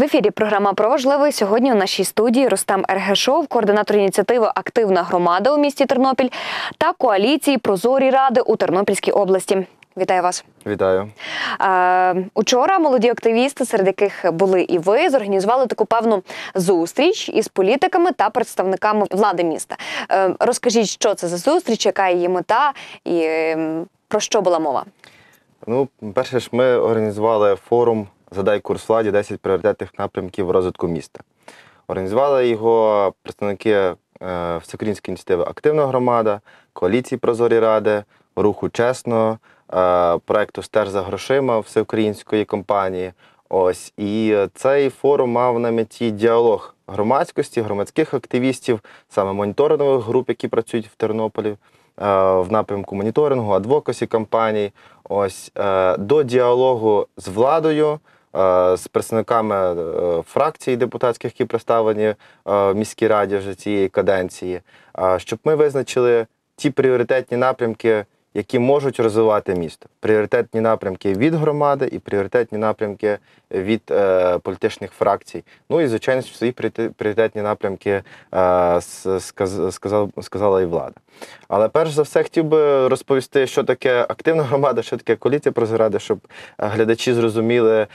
В ефірі програма про важливе. Сьогодні у нашій студії Рустам Ергешов, координатор ініціативи Активна громада у місті Тернопіль та коаліції Прозорі ради у Тернопільській області. Вітаю вас. Вітаю. учора молоді активісти, серед яких були і ви, зорганізували таку певну зустріч із політиками та представниками влади міста. Е, розкажіть, що це за зустріч, яка її мета і ем, про що була мова? Ну, перше ж, ми організували форум Задай курс владі 10 пріоритетних напрямків розвитку міста. Організували його представники е, Всеукраїнської ініціативи Активна громада, коаліції Прозорі Ради, Руху Чесно, е, проекту Стеж за грошима всеукраїнської компанії. Ось і цей форум мав на меті діалог громадськості, громадських активістів, саме моніторингових груп, які працюють в Тернополі. Е, в напрямку моніторингу, адвокасі кампаній, ось до діалогу з владою, Е, з представниками е, фракцій депутатських, які представлені е, в міській раді вже цієї каденції, щоб ми визначили ті пріоритетні напрямки які можуть розвивати місто. Пріоритетні напрямки від громади і пріоритетні напрямки від е, політичних фракцій. Ну і, звичайно, свої пріоритетні напрямки е, сказав, сказала і влада. Але перш за все, хотів би розповісти, що таке активна громада, що таке коаліція прозради, щоб глядачі зрозуміли, е,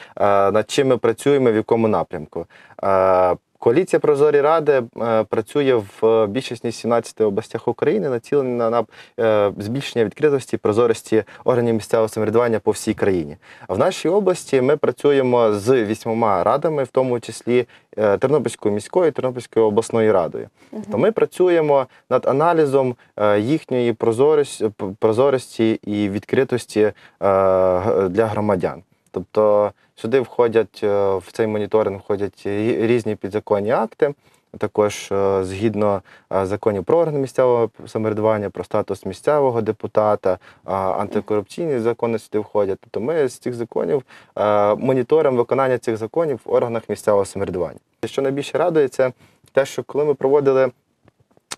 над чим ми працюємо, в якому напрямку. Е, Коаліція Прозорі Ради е, працює в е, більшості 17 областях України, націлена на е, збільшення відкритості прозорості органів місцевого самоврядування по всій країні. А в нашій області ми працюємо з вісьмома радами, в тому числі Тернопільською міською і Тернопільською обласною радою. Угу. То тобто ми працюємо над аналізом їхньої прозорості прозорості і відкритості для громадян. Тобто сюди входять е, в цей моніторинг входять різні підзаконні акти, також е, згідно е, законів про органи місцевого самоврядування, про статус місцевого депутата, антикорупційні закони сюди входять. Тобто ми з цих законів моніторимо виконання цих законів в органах місцевого самоврядування. Що найбільше радує, це те, що коли ми проводили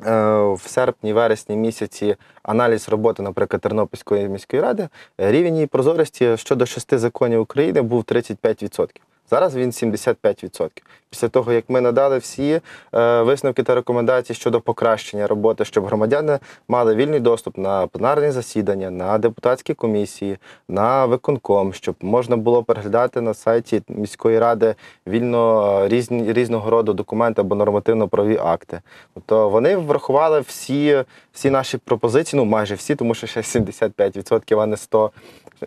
Е, в серпні-вересні місяці аналіз роботи, наприклад, Тернопільської міської ради, рівень її прозорості щодо шести законів України був 35%. Зараз він 75%. Після того, як ми надали всі е, висновки та рекомендації щодо покращення роботи, щоб громадяни мали вільний доступ на пленарні засідання, на депутатські комісії, на виконком, щоб можна було переглядати на сайті міської ради вільно е, різні різного роду документи або нормативно-праві акти. Тобто вони врахували всі всі наші пропозиції, ну майже всі, тому що ще 75%, а не 100%.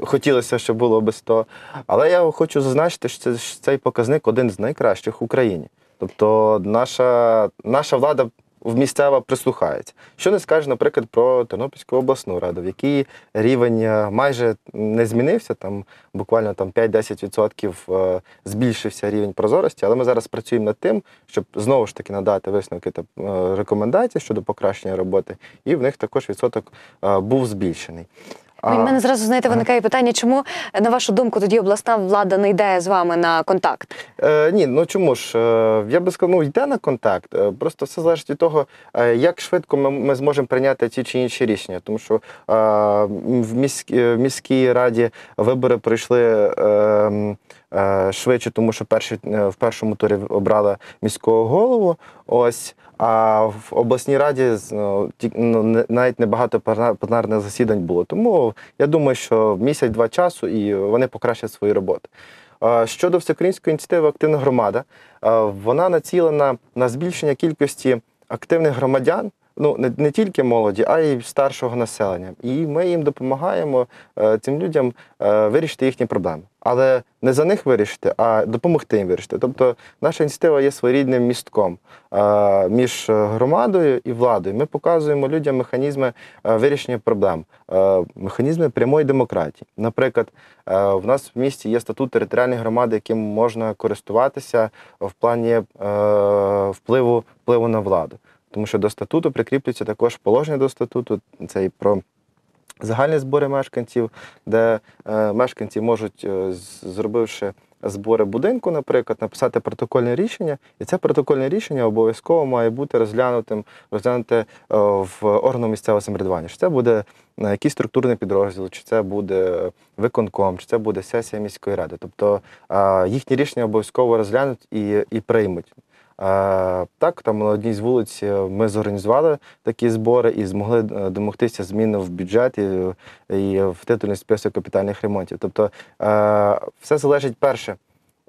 Хотілося, щоб було без того. Але я хочу зазначити, що це цей показник один з найкращих в Україні. Тобто, наша наша влада в місцева прислухається. Що не скаже, наприклад, про Тернопільську обласну раду, в якій рівень е, майже не змінився, там буквально там 5-10% е, збільшився рівень прозорості. Але ми зараз працюємо над тим, щоб знову ж таки надати висновки та е, рекомендації щодо покращення роботи, і в них також відсоток був збільшений. У мене зразу знаєте, виникає питання, чому на вашу думку тоді обласна влада не йде з вами на контакт? Е, Ні, ну чому ж е, я би сказав, ну йде на контакт. Е, просто все залежить від того, е, як швидко ми ми зможемо прийняти ті чи інші рішення. Тому що е, в в міській раді вибори пройшли. Е, Е, швидше, тому що перші, е, в першому турі обрали міського голову. Ось, а в обласній раді ну, ну навіть небагато пленарних засідань було. Тому я думаю, що місяць-два часу і вони покращать свої роботи. Е, щодо всеукраїнської ініціативи Активна громада, вона націлена на збільшення кількості активних громадян, ну не, не тільки молоді, а й старшого населення. І ми їм допомагаємо е, цим людям е, вирішити їхні проблеми. Але не за них вирішити, а допомогти їм вирішити. Тобто наша ініціатива є своєрідним містком е, між громадою і владою. Ми показуємо людям механізми вирішення проблем, механізми прямої демократії. Наприклад, в нас в місті є статут територіальної громади, яким можна користуватися в плані впливу, впливу на владу тому що до статуту прикріплюється також положення до статуту, це і про загальні збори мешканців, де е, мешканці можуть, е, зробивши збори будинку, наприклад, написати протокольне рішення, і це протокольне рішення обов'язково має бути розглянутим, розглянуте е, в органу місцевого самоврядування. Чи Це буде якийсь структурний підрозділ, чи це буде виконком, чи це буде сесія міської ради. Тобто їхні рішення обов'язково розглянуть і, і приймуть. Е, так, там на одній з вулиць е, ми зорганізували такі збори і змогли е, домогтися зміни в бюджеті і в титульний список капітальних ремонтів. Тобто все залежить перше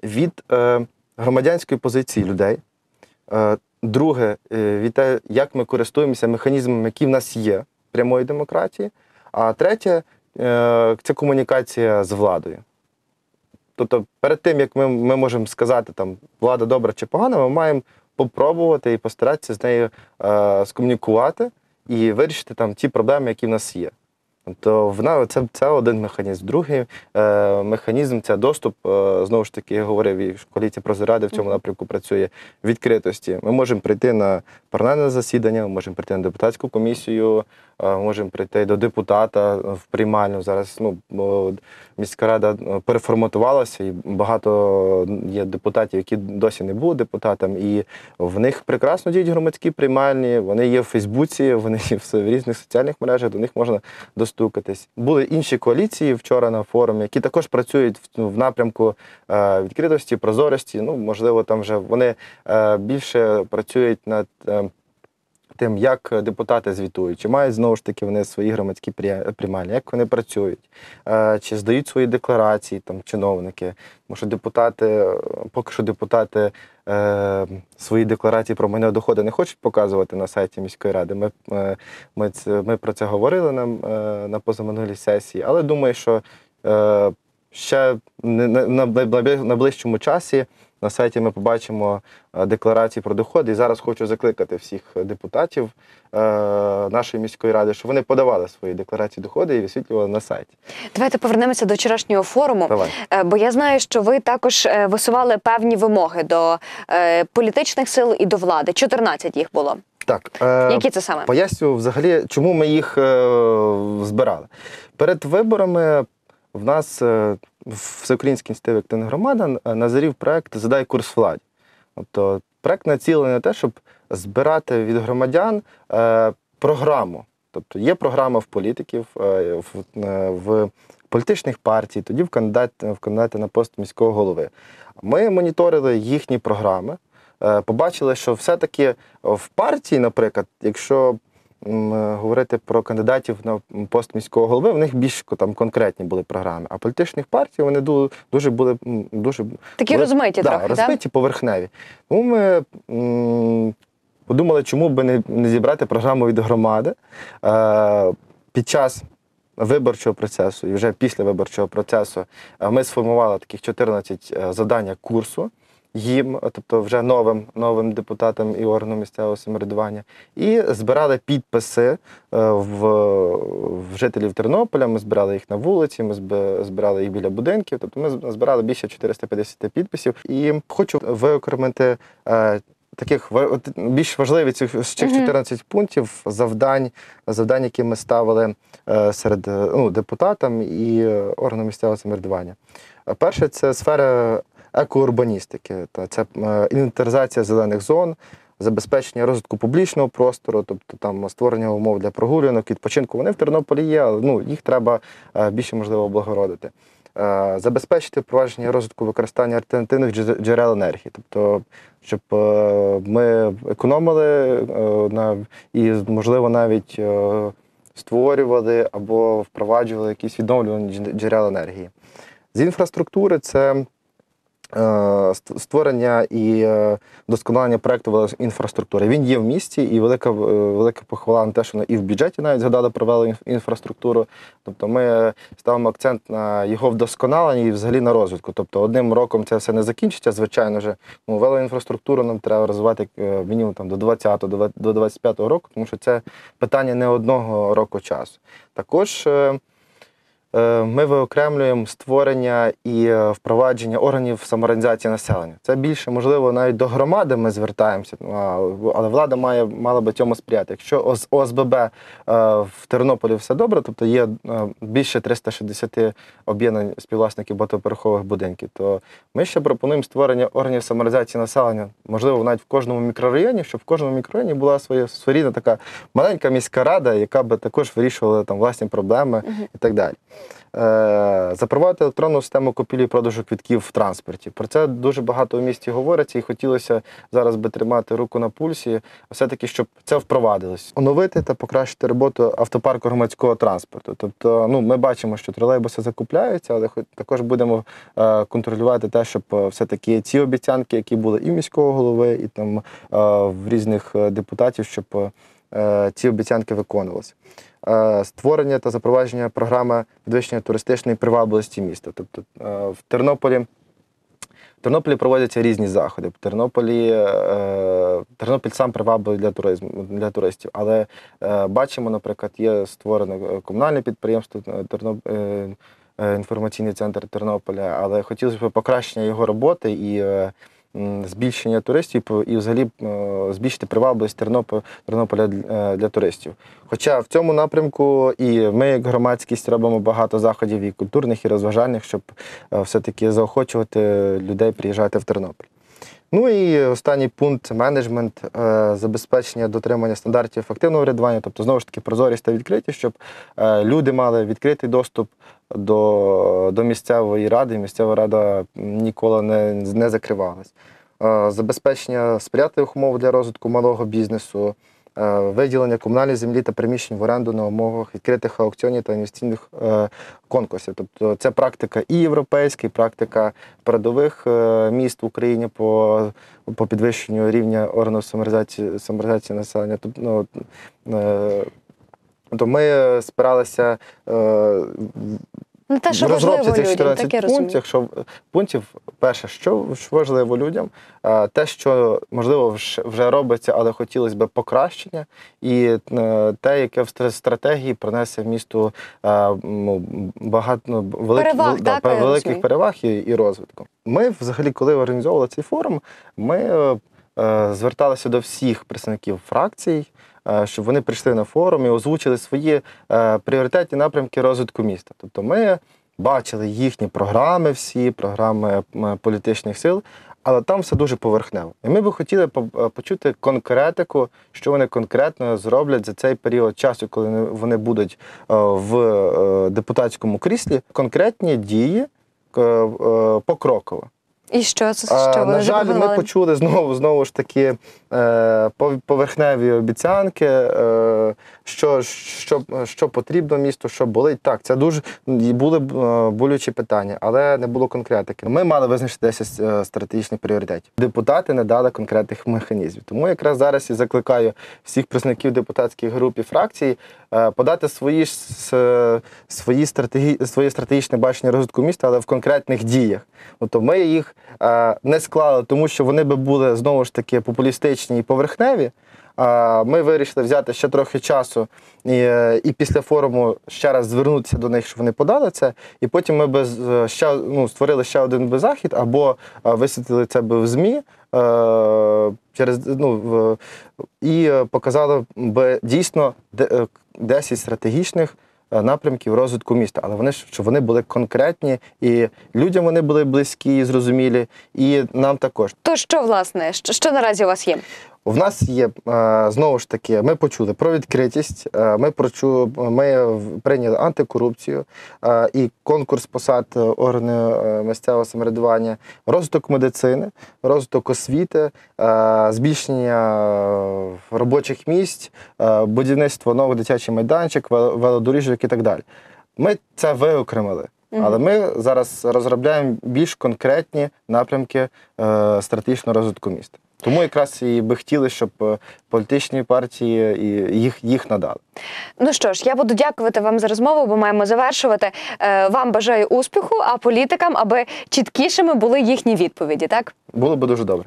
від громадянської позиції людей. Друге, від те, як ми користуємося механізмами, які в нас є прямої демократії. А третє це комунікація з владою. Тобто, перед тим, як ми ми можемо сказати, там влада добра чи погана, ми маємо попробувати і постаратися з нею е, скомунікувати і вирішити там ті проблеми, які в нас є. Тобто вона це це один механізм. Другий е, механізм це доступ. Е, знову ж таки, я говорив, і коаліція прозоради в цьому напрямку працює відкритості. Ми можемо прийти на парламентне засідання, ми можемо прийти на депутатську комісію, Е, можемо прийти до депутата е, в приймальну. Зараз ну, міська рада е, переформатувалася, і багато є депутатів, які досі не були депутатами. І в них прекрасно діють громадські приймальні, вони є в Фейсбуці, вони є в різних соціальних мережах, до них можна достукатись. Були інші коаліції вчора на форумі, які також працюють в ну, напрямку відкритості, прозорості. Ну, можливо, там вже вони більше працюють над тим, як депутати звітують, чи мають знову ж таки вони свої громадські приймальні, як вони працюють, е, чи здають свої декларації там чиновники. Тому що депутати, поки що депутати е, свої декларації про майно доходи не хочуть показувати на сайті міської ради. Ми е, ми, ми про це говорили нам на позаминулій сесії, але думаю, що ще на, на, на ближчому часі. На сайті ми побачимо е, декларації про доходи. І зараз хочу закликати всіх депутатів е, нашої міської ради, щоб вони подавали свої декларації доходи і висвітлювали на сайті. Давайте повернемося до вчорашнього форуму, Давай. Е, бо я знаю, що ви також висували певні вимоги до політичних сил і до влади. 14 їх було. Так, е, які це саме поясню взагалі, чому ми їх е, збирали перед виборами в нас е, всеукраїнський інститут активних громада е, назрів проект Задай курс владі. Тобто проект націлений на те, щоб збирати від громадян е, програму. Тобто є програма в політиків, в політичних партій, тоді в кандидати, в кандидати на пост міського голови. Ми моніторили їхні програми, побачили, що все-таки в партії, наприклад, якщо Е, говорити про кандидатів на пост міського голови, в них більш там конкретні були програми. А політичних партій вони дуже були дуже такі були, розмиті да, трохи, розмиті, да? поверхневі. Тому ми м, подумали, чому б не, не зібрати програму від громади е, під час. Виборчого процесу і вже після виборчого процесу е, ми сформували таких 14 е, завдання курсу їм, тобто вже новим новим депутатам і органам місцевого самоврядування, і збирали підписи е, в, в жителів Тернополя. Ми збирали їх на вулиці, ми збирали їх біля будинків. Тобто, ми збирали більше 450 підписів. І хочу виокремити. Е, таких більш важливі цих цих 14 пунктів завдань, завдань, які ми ставили е, серед ну, депутатам і органам місцевого самоврядування. Перше це сфера екоурбаністики, та це інвентаризація зелених зон, забезпечення розвитку публічного простору, тобто там створення умов для прогулянок, відпочинку. Вони в Тернополі є, але ну їх треба е, більше можливо облагородити. Е, забезпечити впровадження розвитку використання альтернативних джерел енергії, тобто, щоб е, ми економили і, можливо, навіть створювали або впроваджували якісь відновлювані джерела енергії. З інфраструктури це Е, створення і е, досконалення проекту інфраструктури. Він є в місті, і велика е, велика похвала на те, що і в бюджеті навіть згадали провели інфраструктуру. Тобто ми ставимо акцент на його вдосконалення і взагалі на розвитку. Тобто одним роком це все не закінчиться, звичайно ж. Ну, велоінфраструктуру нам треба розвивати мінімум там до 20-го, до 25-го року, тому що це питання не одного року часу. Також Е, ми виокремлюємо створення і е, впровадження органів самоорганізації населення. Це більше можливо навіть до громади ми звертаємося, ну, але влада має мала би цьому сприяти. Якщо з ОСББ е, в Тернополі все добре, тобто є більше 360 об'єднань співвласників багатоповерхових будинків, то ми ще пропонуємо створення органів самоорганізації населення, можливо, навіть в кожному мікрорайоні, щоб в кожному мікрорайоні була своя своєрідна така маленька міська рада, яка би також вирішувала там власні проблеми uh і так далі. Е, запровадити електронну систему купівлі і продажу квітків в транспорті. Про це дуже багато в місті говориться, і хотілося зараз би тримати руку на пульсі, все-таки, щоб це впровадилось, оновити та покращити роботу автопарку громадського транспорту. Тобто, ну ми бачимо, що тролейбуси закупляються, але також будемо е, контролювати те, щоб е, все-таки ці обіцянки, які були і міського голови, і там в різних депутатів, щоб ці обіцянки виконувалися. Е, створення та запровадження програми підвищення туристичної привабливості міста. Тобто е, в Тернополі. В Тернополі проводяться різні заходи. В Тернополі е, Тернопіль сам привабливий для туризму для туристів. Але бачимо, наприклад, є створене комунальне підприємство Терно, інформаційний центр Тернополя, але хотілося б покращення його роботи і е, збільшення туристів і взагалі е, збільшити привабливість Тернополя е, для туристів. Хоча в цьому напрямку і ми, як громадськість, робимо багато заходів і культурних, і розважальних, щоб е, все-таки заохочувати людей приїжджати в Тернопіль. Ну і останній пункт менеджмент е, забезпечення дотримання стандартів ефективного врядування, тобто знову ж таки прозорість та відкритість, щоб е, люди мали відкритий доступ до до місцевої ради, і місцева рада ніколи не, не закривалась. Е, забезпечення сприятливих умов для розвитку малого бізнесу. Е, виділення комунальної землі та приміщень в оренду на умовах відкритих аукціонів та інвестиційних е, конкурсів. Тобто це практика і європейська, і практика передових е, міст в Україні по по підвищенню рівня органу саморизації, саморизації населення. Тобто, ну, то ми спиралися не ну, те, що важливо цих 14 людям, пунктів, що пунктів, перше, що важливо людям, те, що можливо вже робиться, але хотілося б покращення, і е, те, яке в стратегії принесе місту е, багато ну, великих переваг, да, так, великих переваг і, і розвитку. Ми, взагалі, коли організовували цей форум, ми е, зверталися до всіх представників фракцій. Е, щоб вони прийшли на форум і озвучили свої е, пріоритетні напрямки розвитку міста. Тобто ми бачили їхні програми, всі програми е, політичних сил, але там все дуже поверхнево. І ми би хотіли почути конкретику, що вони конкретно зроблять за цей період часу, коли вони будуть в депутатському кріслі, конкретні дії покроково. І що це що ви на жаль, ми почули знову знову ж таки е, поверхневі обіцянки, е, що що, що потрібно місту, що болить. Так, це дуже були е, болючі питання, але не було конкретики. Ми мали визначити 10 стратегічних пріоритетів. Депутати не дали конкретних механізмів. Тому якраз зараз і закликаю всіх представників депутатських груп і фракцій Е, подати свої е, свої, стратегі, свої стратегічне бачення розвитку міста, але в конкретних діях. Тобто ми їх е, не склали, тому що вони би були знову ж таки популістичні і поверхневі. Ми вирішили взяти ще трохи часу і е, і після форуму ще раз звернутися до них, щоб вони подали це. І потім ми без е, ще ну, створили ще один би захід або е, висвітлили це би в ЗМІ через ну, і показали би дійсно 10 стратегічних. Напрямків розвитку міста, але вони щоб вони були конкретні і людям вони були близькі, і зрозумілі, і нам також. То що власне, що, що наразі у вас є? В нас є е, знову ж таки, ми почули про відкритість. Е, ми прочу, ми прийняли антикорупцію е, і конкурс посад органів місцевого самоврядування, розвиток медицини, розвиток освіти, збільшення робочих місць, будівництво нових дитячих майданчик, велодоріжок і так далі. Ми це виокремили. Але ми зараз розробляємо більш конкретні напрямки стратегічного розвитку міста. Тому якраз і би хотіли, щоб е, політичні партії е, їх їх надали. Ну що ж, я буду дякувати вам за розмову, бо маємо завершувати. Е, вам бажаю успіху, а політикам, аби чіткішими були їхні відповіді. Так було б дуже добре.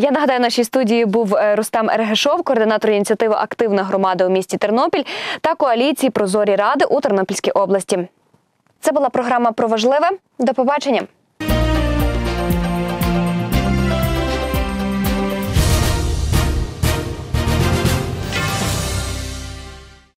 Я нагадаю, в нашій студії був Рустам Ергешов, координатор ініціативи Активна громада у місті Тернопіль та коаліції Прозорі ради у Тернопільській області. Це була програма про важливе. До побачення.